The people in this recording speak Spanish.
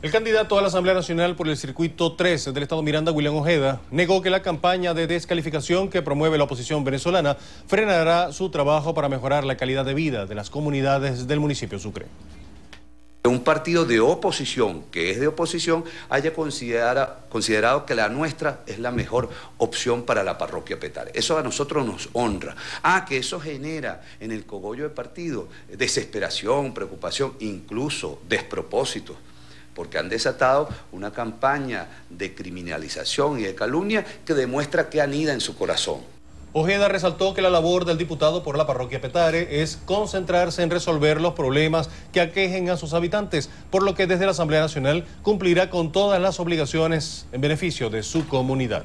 El candidato a la Asamblea Nacional por el Circuito 3 del Estado Miranda, William Ojeda, negó que la campaña de descalificación que promueve la oposición venezolana frenará su trabajo para mejorar la calidad de vida de las comunidades del municipio Sucre. Un partido de oposición, que es de oposición, haya considerado que la nuestra es la mejor opción para la parroquia Petare. Eso a nosotros nos honra. Ah, que eso genera en el cogollo de partido desesperación, preocupación, incluso despropósitos porque han desatado una campaña de criminalización y de calumnia que demuestra que anida en su corazón. Ojeda resaltó que la labor del diputado por la parroquia Petare es concentrarse en resolver los problemas que aquejen a sus habitantes, por lo que desde la Asamblea Nacional cumplirá con todas las obligaciones en beneficio de su comunidad.